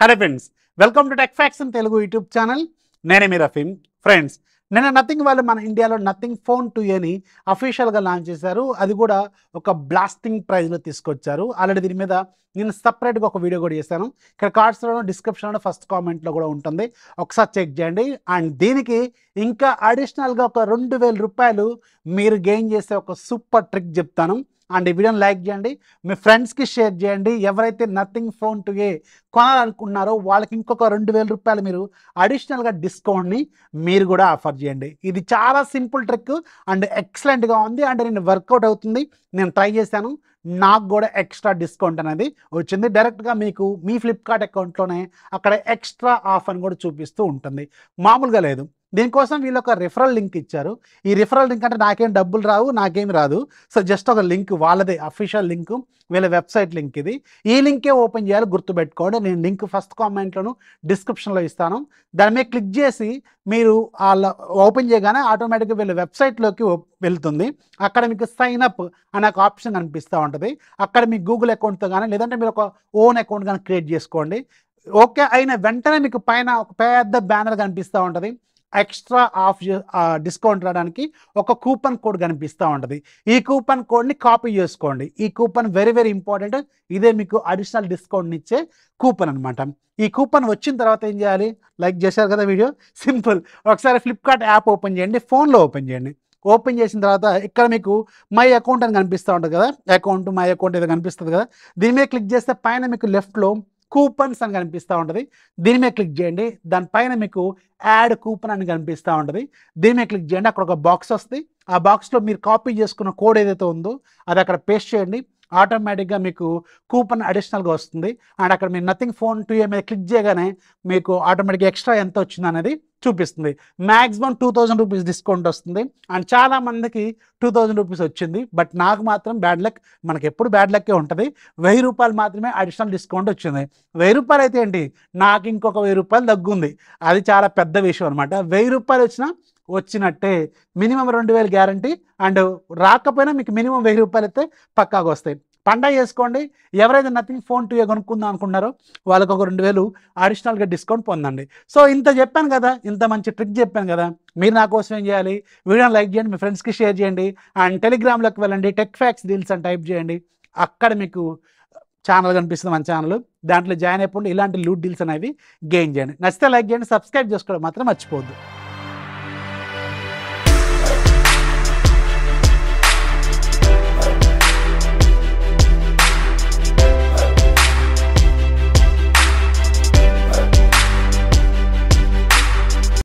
hello friends welcome to tech facts in Telugu YouTube channel నేనే మీ Rafeem friends నిన్న Nothing వాళ్ళు మన ఇండియాలో నథింగ్ ఫోన్ టూ ఏని అఫీషియల్గా లాంచ్ చేశారు అది కూడా ఒక బ్లాస్టింగ్ ప్రైజ్లో తీసుకొచ్చారు ఆల్రెడీ దీని మీద నేను సపరేట్గా ఒక వీడియో కూడా చేశాను ఇక్కడ కార్డ్స్లోనూ డిస్క్రిప్షన్లో ఫస్ట్ కామెంట్లో కూడా ఉంటుంది ఒకసారి చెక్ చేయండి అండ్ దీనికి ఇంకా అడిషనల్గా ఒక రెండు రూపాయలు మీరు గెయిన్ చేసే ఒక సూపర్ ట్రిక్ చెప్తాను అండ్ ఈ వీడియోని లైక్ చేయండి మీ ఫ్రెండ్స్కి షేర్ చేయండి ఎవరైతే నథింగ్ ఫోన్ టు ఏ కొనాలనుకున్నారో వాళ్ళకి ఇంకొక రెండు వేల రూపాయలు మీరు అడిషనల్గా డిస్కౌంట్ని మీరు కూడా ఆఫర్ చేయండి ఇది చాలా సింపుల్ ట్రిక్ అండ్ ఎక్సలెంట్గా ఉంది అండ్ నేను వర్కౌట్ అవుతుంది నేను ట్రై చేశాను నాకు కూడా ఎక్స్ట్రా డిస్కౌంట్ అనేది వచ్చింది డైరెక్ట్గా మీకు మీ ఫ్లిప్కార్ట్ అకౌంట్లోనే అక్కడ ఎక్స్ట్రా ఆఫర్ కూడా చూపిస్తూ ఉంటుంది మామూలుగా లేదు దీనికోసం వీళ్ళు ఒక రిఫరల్ లింక్ ఇచ్చారు ఈ రిఫరల్ లింక్ అంటే నాకేం డబ్బులు రావు నాకేం రాదు సో జస్ట్ ఒక లింక్ వాళ్ళదే అఫీషియల్ లింక్ వీళ్ళ వెబ్సైట్ లింక్ ఇది ఈ లింకే ఓపెన్ చేయాలి గుర్తుపెట్టుకోండి నేను లింక్ ఫస్ట్ కామెంట్లోను డిస్క్రిప్షన్లో ఇస్తాను దాని మీద క్లిక్ చేసి మీరు వాళ్ళ ఓపెన్ చేయగానే ఆటోమేటిక్గా వీళ్ళ వెబ్సైట్లోకి వెళ్తుంది అక్కడ మీకు సైన్ అప్ అనే ఒక ఆప్షన్ కనిపిస్తూ ఉంటుంది అక్కడ మీ గూగుల్ అకౌంట్తో కానీ లేదంటే మీరు ఒక ఓన్ అకౌంట్ కానీ క్రియేట్ చేసుకోండి ఓకే అయిన వెంటనే మీకు పైన ఒక పెద్ద బ్యానర్ కనిపిస్తూ ఉంటుంది ఎక్స్ట్రా ఆఫ్ డిస్కౌంట్ రావడానికి ఒక కూపన్ కోడ్ కనిపిస్తూ ఉంటుంది ఈ కూపన్ కోడ్ని కాపీ చేసుకోండి ఈ కూపన్ వెరీ వెరీ ఇంపార్టెంట్ ఇదే మీకు అడిషనల్ డిస్కౌంట్ ఇచ్చే కూపన్ అనమాట ఈ కూపన్ వచ్చిన తర్వాత ఏం చేయాలి లైక్ చేశారు కదా వీడియో సింపుల్ ఒకసారి ఫ్లిప్కార్ట్ యాప్ ఓపెన్ చేయండి ఫోన్లో ఓపెన్ చేయండి ఓపెన్ చేసిన తర్వాత ఇక్కడ మీకు మై అకౌంట్ అని కనిపిస్తూ ఉంటుంది కదా అకౌంట్ మై అకౌంట్ ఏదో కనిపిస్తుంది కదా దీని మీద క్లిక్ చేస్తే పైన మీకు లెఫ్ట్లో కూపన్స్ అని కనిపిస్తూ ఉంటుంది దీని మీద క్లిక్ చేయండి దానిపైన మీకు యాడ్ కూపన్ అని కనిపిస్తూ ఉంటుంది దీని మీద క్లిక్ చేయండి అక్కడ ఒక బాక్స్ వస్తుంది ఆ బాక్స్లో మీరు కాపీ చేసుకున్న కోడ్ ఏదైతే ఉందో అది అక్కడ పేస్ట్ చేయండి ఆటోమేటిక్గా మీకు కూపన్ అడిషనల్గా వస్తుంది అండ్ అక్కడ మీరు నథింగ్ ఫోన్ టూ ఏ మీద క్లిక్ చేయగానే మీకు ఆటోమేటిక్గా ఎక్స్ట్రా ఎంత వచ్చింది అనేది చూపిస్తుంది maximum two thousand rupees discount వస్తుంది అండ్ చాలా మందికి టూ థౌజండ్ రూపీస్ వచ్చింది బట్ నాకు మాత్రం బ్యాడ్ లక్ మనకి ఎప్పుడు బ్యాడ్ లక్కే ఉంటుంది వెయ్యి రూపాయలు మాత్రమే అడిషనల్ డిస్కౌంట్ వచ్చింది వెయ్యి రూపాయలు అయితే ఏంటి నాకు ఇంకొక వెయ్యి రూపాయలు తగ్గుంది అది చాలా పెద్ద విషయం అనమాట వెయ్యి రూపాయలు వచ్చినా వచ్చినట్టే మినిమం రెండు వేలు గ్యారంటీ అండ్ రాకపోయినా మీకు మినిమం వెయ్యి రూపాయలు అయితే పక్కాగా వస్తాయి పండగ చేసుకోండి ఎవరైతే నథింగ్ ఫోన్ టూ కొనుక్కుందాం అనుకున్నారో వాళ్ళకి ఒక రెండు వేలు అడిషనల్గా డిస్కౌంట్ పొందండి సో ఇంత చెప్పాను కదా ఇంత మంచి ట్రిక్ చెప్పాను కదా మీరు నా కోసం ఏం చేయాలి వీడియోని లైక్ చేయండి మీ ఫ్రెండ్స్కి షేర్ చేయండి అండ్ టెలిగ్రామ్లోకి వెళ్ళండి టెక్ ఫ్యాక్స్ డీల్స్ అని టైప్ చేయండి అక్కడ మీకు ఛానల్ కనిపిస్తుంది మన ఛానల్ దాంట్లో జాయిన్ అయిపోండి ఇలాంటి లూట్ డీల్స్ అనేవి గెయిన్ చేయండి నచ్చితే లైక్ చేయండి సబ్స్క్రైబ్ చేసుకోవడం మాత్రం మర్చిపోద్దు